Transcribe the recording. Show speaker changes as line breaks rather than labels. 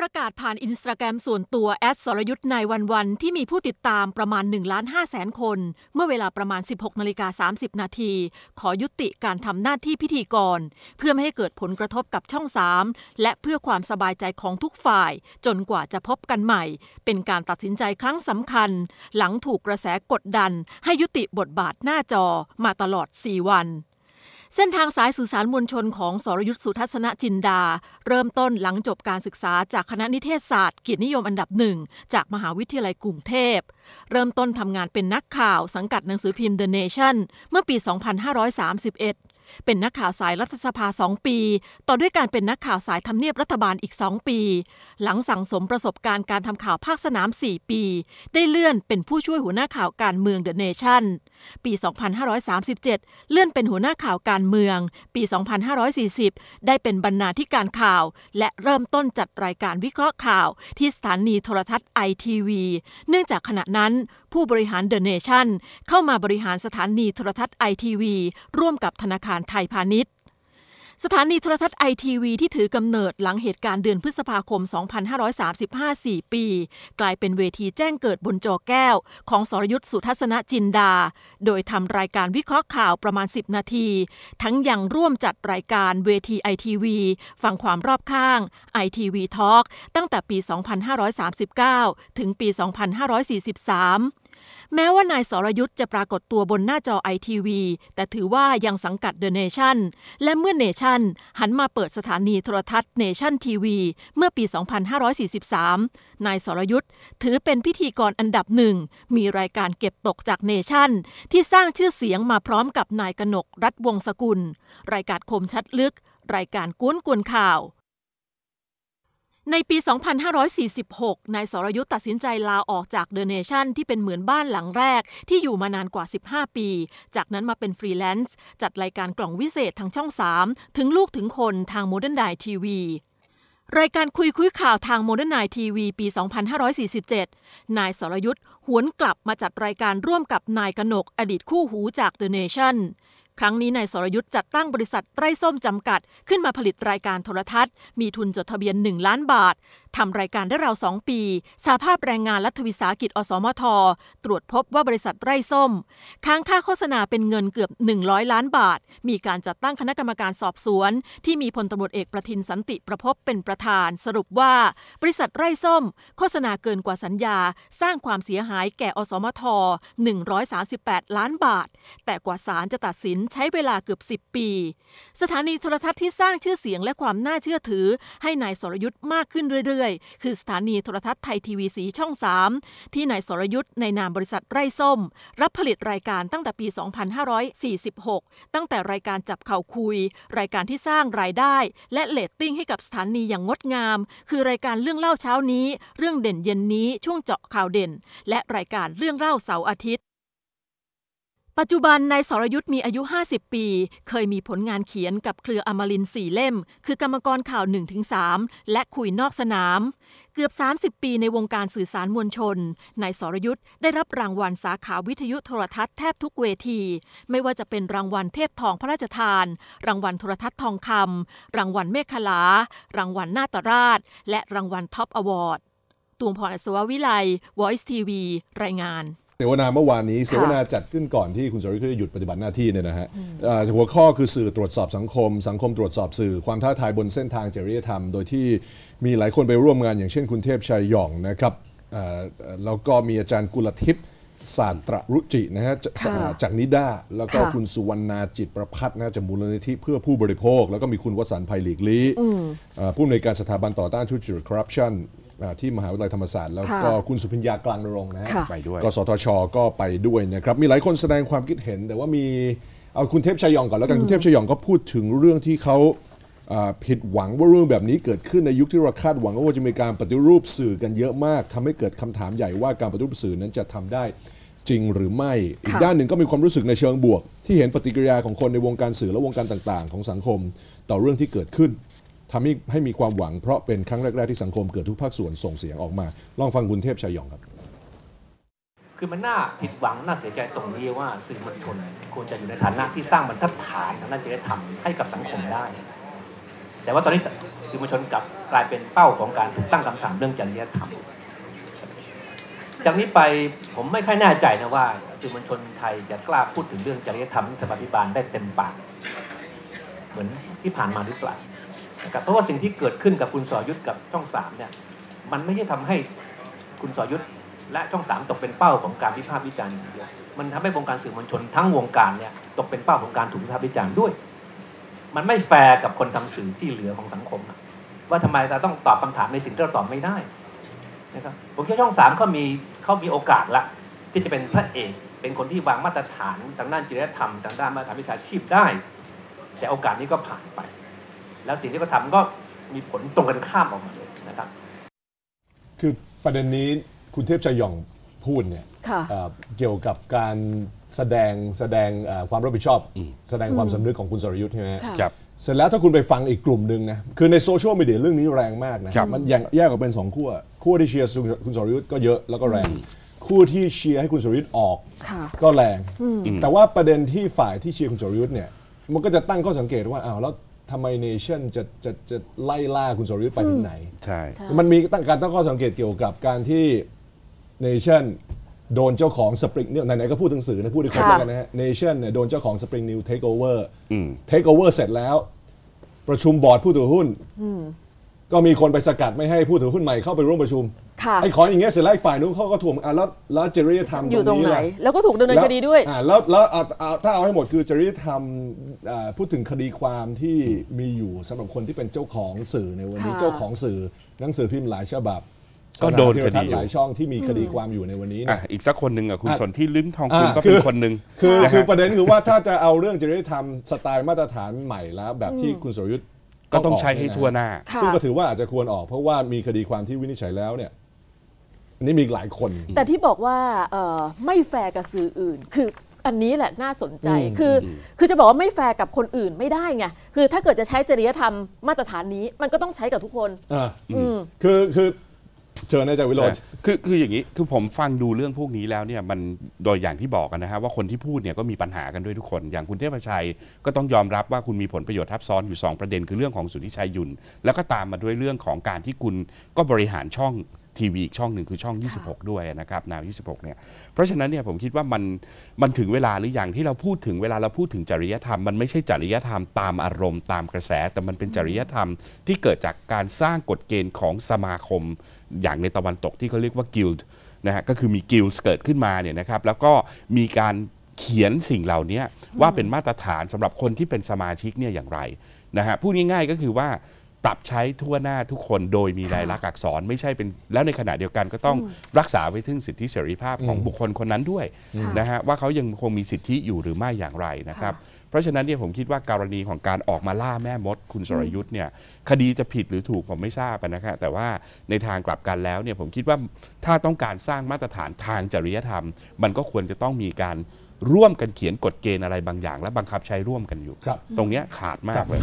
ประกาศผ่านอินสตาแกรมส่วนตัวแอดสรยุทธ์นายวันวันที่มีผู้ติดตามประมาณ1ล้าน5แสนคน เมื่อเวลาประมาณ 16นาฬิกา30 นาที ขอยุติการทำหน้าที่พิธีกร เพื่อไม่ให้เกิดผลกระทบกับช่อง 3 และเพื่อความสบายใจของทุกฝ่ายจนกว่าจะพบกันใหม่ เป็นการตัดสินใจครั้งสำคัญ หลังถูกกระแสกดดัน ให้ยุติบทบาทหน้าจอมาตลอด 4 วันเส้นทางสายสื่อสารมวลชนของสรยุทธสุทัศนจินดา เริ่มต้นหลังจบการศึกษาจากคณะนิเทศศาสตร์เกียรตินิยมอันดับหนึ่งจากมหาวิทยาลัยกรุงเทพ เริ่มต้นทำงานเป็นนักข่าวสังกัดหนังสือพิมพ์ The Nation เมื่อปี 2531เป็นนักข่าวสายรัฐสภาสองปี ต่อด้วยการเป็นนักข่าวสายทำเนียบรัฐบาลอีกสองปี หลังสั่งสมประสบการณ์การทำข่าวภาคสนาม 4 ปี ได้เลื่อนเป็นผู้ช่วยหัวหน้าข่าวการเมืองเดอะเนชั่น ปี 2537 เลื่อนเป็นหัวหน้าข่าวการเมือง ปี 2540 ได้เป็นบรรณาธิการข่าว และเริ่มต้นจัดรายการวิเคราะห์ข่าว ที่สถานีโทรทัศน์ไอทีวี เนื่องจากขณะนั้นผู้บริหารเดอะเนชั่น เข้ามาบริหารสถานีโทรทัศน์ไอทีวีร่วมกับธนาคารไทยพาณิชย์ สถานีโทรทัศน์ไอทีวีที่ถือกำเนิดหลังเหตุการณ์เดือนพฤษภาคม 2535 4 ปี กลายเป็นเวทีแจ้งเกิดบนจอแก้ว ของสรยุทธ์สุทัศนจินดา โดยทำรายการวิเคราะห์ข่าวประมาณ 10 นาที ทั้งยังร่วมจัดรายการเวทีไอทีวีฟังความรอบข้าง i วีท a l k ตั้งแต่ปี 2539 ถึงปี 2543แม้ว่านายสรยุทธ์จะปรากฏตัวบนหน้าจอไอทีวีแต่ถือว่ายังสังกัดเดอะเนชั่น และเมื่อเนชั่น หันมาเปิดสถานีโทรทัศน์เนชั่นทีวี เมื่อปี 2543 นายสรยุทธ์ถือเป็นพิธีกรอันดับหนึ่ง มีรายการเก็บตกจากเนชั่น ที่สร้างชื่อเสียงมาพร้อมกับนายกนกรัฐวงศกุล รายการคมชัดลึก รายการกวนกวนข่าวในปี 2546 นายสรยุทธ์ตัดสินใจลาออกจากเดอะเนชั่นที่เป็นเหมือนบ้านหลังแรกที่อยู่มานานกว่า 15 ปี จากนั้นมาเป็นฟรีแลนซ์ จัดรายการกล่องวิเศษทางช่อง 3 ถึงลูกถึงคนทางโมเดิร์นไดทีวีรายการคุยคุยข่าวทางโมเดิร์นไนทีวีปี 2547 นายสรยุทธ์หวนกลับมาจัดรายการร่วมกับนายกนกอดีตคู่หูจากเดอะเนชั่นครั้งนี้นายสรยุทธ์จัดตั้งบริษัทไร่ส้มจำกัดขึ้นมาผลิตรายการโทรทัศน์ มีทุนจดทะเบียน 1 ล้านบาททำรายการได้ราวสองปีสาภาพแรงงานรัฐวิสาหกิจอสมทตรวจพบว่าบริษัทไร่ส้มค้างค่าโฆษณาเป็นเงินเกือบ 100 ล้านบาท มีการจัดตั้งคณะกรรมการสอบสวน ที่มีพลตำรวจเอกประทินสันติประพบเป็นประธาน สรุปว่าบริษัทไร่ส้ม โฆษณาเกินกว่าสัญญา สร้างความเสียหายแก่อสมท138 ล้านบาท แต่กว่าศาลจะตัดสินใช้เวลาเกือบ10 ปี สถานีโทรทัศน์ที่สร้างชื่อเสียงและความน่าเชื่อถือ ให้นายสรยุทธ์มากขึ้นเรื่อยๆ คือสถานีโทรทัศน์ไทยทีวีสีช่อง 3 ที่นายสรยุทธ์ในนามบริษัทไร่ส้ม รับผลิตรายการตั้งแต่ปี 2546 ตั้งแต่รายการจับเข่าคุย รายการที่สร้างรายได้ และเลตติ้ง ให้กับสถานีอย่างงดงาม คือรายการเรื่องเล่าเช้านี้ เรื่องเด่นเย็นนี้ ช่วงเจาะข่าวเด่น และรายการเรื่องเล่าเสาร์อาทิตย์ปัจจุบันนายสรยุทธ์มีอายุ 50 ปี เคยมีผลงานเขียนกับเครืออมรินสี่เล่ม คือกรรมกรข่าว 1-3 และคุยนอกสนาม เกือบ 30 ปีในวงการสื่อสารมวลชน นายสรยุทธ์ได้รับรางวัลสาขาวิทยุโทรทัศน์แทบทุกเวที ไม่ว่าจะเป็นรางวัลเทพทองพระราชทาน รางวัลโทรทัศน์ทองคำรางวัลเมฆลา รางวัลนาตราช และรางวัลท็อปอวอร์ดตวงพรอัศววิไล Voice TV รายงาน
เสวนาเมื่อวานนี้เสวนาจัดขึ้นก่อนที่คุณสรยุทธจะหยุดปฏิบัติหน้าที่เนี่ยนะฮะหัวข้อคือสื่อตรวจสอบสังคม สังคมตรวจสอบสื่อความท้าทายบนเส้นทางจริยธรรมโดยที่มีหลายคนไปร่วมงาน อย่างเช่น คุณเทพชัยหย่องนะครับแล้วก็มีอาจารย์กุลทิพย์สานตรรุจินะฮะจากนิด้าแล้วก็คุณสุวรรณาจิตประพัฒนะจากมูลนิธิเพื่อผู้บริโภค แล้วก็มีคุณวสันต์ภัยหลีกลีผู้อำนวยการสถาบันต่อต้านทุจริตคอร์รัปชันที่มหาวิทยาลัยธรรมศาสตร์แล้วก็คุณสุพิญญากลางนรงค์นะไปด้วย กสทช ก็ไปด้วยนะครับ มีหลายคนแสดงความคิดเห็น แต่ว่ามีเอาคุณเทพชัยยองก่อนแล้ว กันคุณเทพชัยยองก็พูดถึงเรื่องที่เขาผิดหวังว่าเรื่องแบบนี้เกิดขึ้นในยุคที่เราคาดหวังว่าจะมีการปฏิรูปสื่อกันเยอะมากทำให้เกิดคำถามใหญ่ว่าการปฏิรูปสื่อนั้นจะทำได้จริงหรือไม่ อีกด้านหนึ่งก็มีความรู้สึกในเชิงบวก ที่เห็นปฏิกิริยาของคนในวงการสื่อและวงการต่าง ๆ ของสังคมต่อเรื่องที่เกิดขึ้นทำให้ให้มีความหวังเพราะเป็นครั้งแรกๆที่สังคมเกิดทุกภาคส่วนส่งเสียงออกมา ลองฟังคุณเทพชัยยองครับ
คือมันน่าผิดหวังน่าเสียใจตรงนี้ว่าสื่อมวลชนควรจะอยู่ในฐานะ ที่สร้างบรรทัดฐานนางานจะได้ทำให้กับสังคมได้ แต่ว่าตอนนี้สื่อมวลชนกลับกลายเป็นเป้าของการถูกตั้งคำถามเรื่องจริยธรรม จากนี้ไปผมไม่ค่อยแน่ใจนะว่าสื่อมวลชนไทยจะกล้าพูดถึงเรื่องจริยธรรมสถาบันได้เต็มปากเหมือนที่ผ่านมาหรือเปล่านะครับเพราะว่าสิ่งที่เกิดขึ้นกับคุณสอยุทธกับช่องสามเนี่ย มันไม่ใช่ทำให้คุณสอยุทธและช่องสามตกเป็นเป้าของการวิพากษ์วิจารณ์อย่างเดียวมันทำให้วงการสื่อมวลชน ทั้งวงการเนี่ยตกเป็นเป้าของการถูกวิพากษ์วิจารณ์ด้วย มันไม่แฟร์กับคนทำสื่อที่เหลือของสังคม ว่าทำไมเราต้องตอบคำถามในสิ่งที่เราตอบไม่ได้ นะครับผมเชื่อช่องสามเขามีเขามีโอกาสละที่จะเป็นพระเอกเป็นคนที่วางมาตรฐาน ทางด้านจริยธรรม ทางด้านมาตรฐานวิชาชีพได้ แต่โอกาสนี้ก็ผ่านไปแล้วสิ่งที่เขาทำก็มีผลตรงกันข้ามออกมาเลยนะครับ
คือประเด็นนี้คุณเทพชัยยองพูดเนี่ยเกี่ยวกับการแสดงแสดงความรับผิดชอบ แสดงความสำนึกของคุณสรยุทธ์ใช่ไหมครับ เสร็จแล้วถ้าคุณไปฟังอีกกลุ่มหนึ่งนะ คือในโซเชียลมีเดียเรื่องนี้แรงมากนะ มันแยกออกเป็นสองขั้วขั้วที่เชียร์คุณสรยุทธ์ก็เยอะแล้วก็แรงขั้วที่เชียร์ให้คุณสรยุทธ์ออก ก็แรง แต่ว่าประเด็นที่ฝ่ายที่เชียร์คุณสรยุทธ์เนี่ยมันก็จะตั้งข้อสังเกตว่าอ้าวแล้วทำไมเนชั่นจะจะจะไล่ล่าคุณสรยุทธ์ไปถึงไหน ใช่ มันมีตั้งการตั้งข้อสังเกตเกี่ยวกับการที่เนชั่นโดนเจ้าของสปริงนิวไหนๆก็พูดถึงสื่อนะ พูดด้วยนค้วกันนะฮะเนชั่นเนี่ยโดนเจ้าของสปริงนิวเทคโอเวอร์เทคโอเวอร์เสร็จแล้วประชุมบอร์ดผู้ถือหุ้น ก็มีคนไปสกัดไม่ให้ผู้ถือหุ้นใหม่เข้าไปร่วมประชุมไอ้ขออย่างเงี้ยเสร็จแล้วฝ่ายนู้นเขาก็ถ่วงอ่ะแล้วแล้วจริยธรรมอยู่ตรงไหนแล้วก็ถูกดำเนินคดีด้วยอ่แล้วแล้วถ้าเอาให้หมดคือจริยธรรมพูดถึงคดีความที่มีอยู่สำหรับคนที่เป็นเจ้าของสื่อในวันนี้ เจ้าของสื่อหนังสือพิมพ์หลายฉบับ
ก็โดนคดีหลายช่อ
งที่มีคดีความอยู่ในวันนี้ะอีกสักคนหนึ่งอ่ะคุณสนที่ลิ้มทองคุณก็เป็นคนหนึ่งคือคือประเด็นคือว่าถ้าจะเอาเรื่องจริยธรรม สไตล์มาตรฐานใหม่แล้วแบบที่คุณสรยุทธก็ต้องใช้ให้ทั่วหน้าซึ่งก็ถือว่าอาจจะควรออกเพราะว่ามีคดีความที่วินิจฉัยแล้วเนี่ยนี่มีหลายคน แต่
ที่บอกว่าไม่แฟร์กับสื่ออื่น คืออันนี้แหละน่าสนใจคืออคือจะบอกว่าไม่แฟร์กับคนอื่นไม่ได้ไงคือถ้าเกิดจะใช้จริยธรรมมาตรฐานนี้มันก็ต้องใช้กับทุกคนอ่า
คือคือ
เชิญนาจรยจวิโรจน์คือคืออย่างนี้คือผมฟังดูเรื่องพวกนี้แล้วเนี่ยมันโดยอย่างที่บอกกันนะฮะว่าคนที่พูดเนี่ยก็มีปัญหากันด้วยทุกคน อย่างคุณเทพชัย ก็ต้องยอมรับว่าคุณมีผลประโยชน์ทับซ้อนอยู่2ประเด็นคือเรื่องของสุทิชัยยุนแล้วก็ตามมาด้วยเรื่องของการที่คุณก็บริหารช่องทีวีอีกช่องหนึ่งคือช่อง 26 ด้วยนะครับ นาว 26 เนี่ย เพราะฉะนั้นเนี่ยผมคิดว่ามันมันถึงเวลาหรืออยังที่เราพูดถึงเวลาเราพูดถึงจริยธรรม มันไม่ใช่จริยธรรมตามอารมณ์ตามกระแสแต่มันเป็นจริยธรรมที่เกิดจากการสร้างกฎเกณฑ์ของสมาคม อย่างในตะวันตกที่เขาเรียกว่ากิลด์นะฮะก็คือมีกิลด์เกิดขึ้นมาเนี่ยนะครับแล้วก็มีการเขียนสิ่งเหล่านี้ว่าเป็นมาตรฐานสำหรับคนที่เป็นสมาชิกเนี่ยอย่างไรนะฮะพูดง่ายๆก็คือว่าปรับใช้ทั่วหน้าทุกคนโดยมีรายลักษณ์อักษรไม่ใช่เป็นแล้วในขณะเดียวกันก็ต้องรักษาไว้ถึงสิทธิเสรีภาพของบุคคลคนนั้นด้วยนะฮะว่าเขายังคงมีสิทธิอยู่หรือไม่อย่างไรนะครับ เพราะฉะนั้นเนี่ยผมคิดว่าการณีของการออกมาล่าแม่มดคุณสรยุทธ์เนี่ยคดีจะผิดหรือถูกผมไม่ทราบนะครับแต่ว่าในทางกลับกันแล้วเนี่ยผมคิดว่าถ้าต้องการสร้างมาตรฐานทางจริยธรรม มันก็ควรจะต้องมีการร่วมกันเขียนกฎเกณฑ์อะไรบางอย่าง และบังคับใช้ร่วมกันอยู่ตรงนี้ขาดมากเลย